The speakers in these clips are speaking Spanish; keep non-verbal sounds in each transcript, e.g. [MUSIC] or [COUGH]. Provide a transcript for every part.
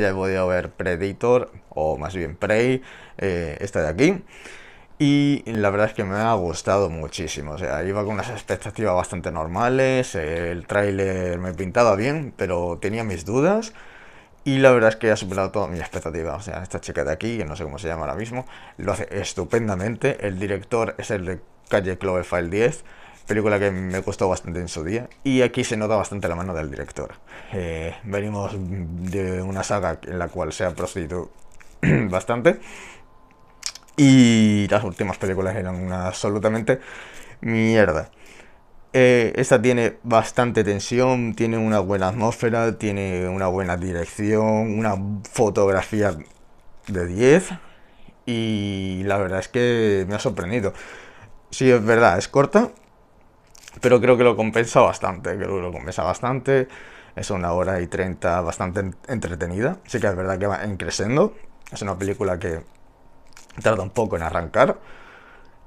ya he podido ver Predator, o más bien Prey, eh, esta de aquí. Y la verdad es que me ha gustado muchísimo. O sea, iba con unas expectativas bastante normales, el tráiler me pintaba bien, pero tenía mis dudas. Y la verdad es que ha superado todas mis expectativas. O sea, esta chica de aquí, que no sé cómo se llama ahora mismo, lo hace estupendamente. El director es el de Calle File 10 película que me costó bastante en su día. Y aquí se nota bastante la mano del director. Eh, venimos de una saga en la cual se ha procedido [CLEARS THROAT] bastante. Y las últimas películas eran una absolutamente mierda. Eh, esta tiene bastante tensión, tiene una buena atmósfera, tiene una buena dirección, una fotografía de 10. Y la verdad es que me ha sorprendido. Sí, es verdad, es corta, pero creo que lo compensa bastante, creo que lo compensa bastante. Es una hora y treinta bastante entretenida. Sí que es verdad que va en creciendo. Es una película que tarda un poco en arrancar.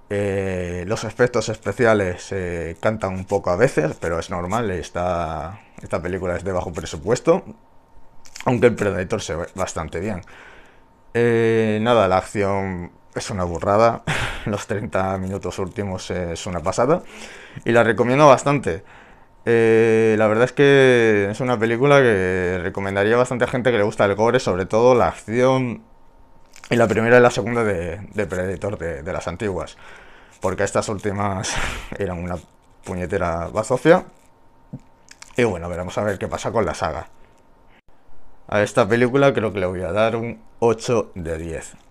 Eh, los efectos especiales se eh, cantan un poco a veces, pero es normal. Esta, esta película es de bajo presupuesto. Aunque el Predator se ve bastante bien. Eh, nada, la acción es una burrada. [LAUGHS] los 30 minutos últimos eh, es una pasada y la recomiendo bastante. Eh, la verdad es que es una película que recomendaría bastante a gente que le gusta el gore, sobre todo la acción y la primera y la segunda de, Predator de, las antiguas, porque estas últimas [LAUGHS] eran una puñetera bazofia. Y bueno, veremos a ver qué pasa con la saga. A esta película creo que le voy a dar un 8 de 10.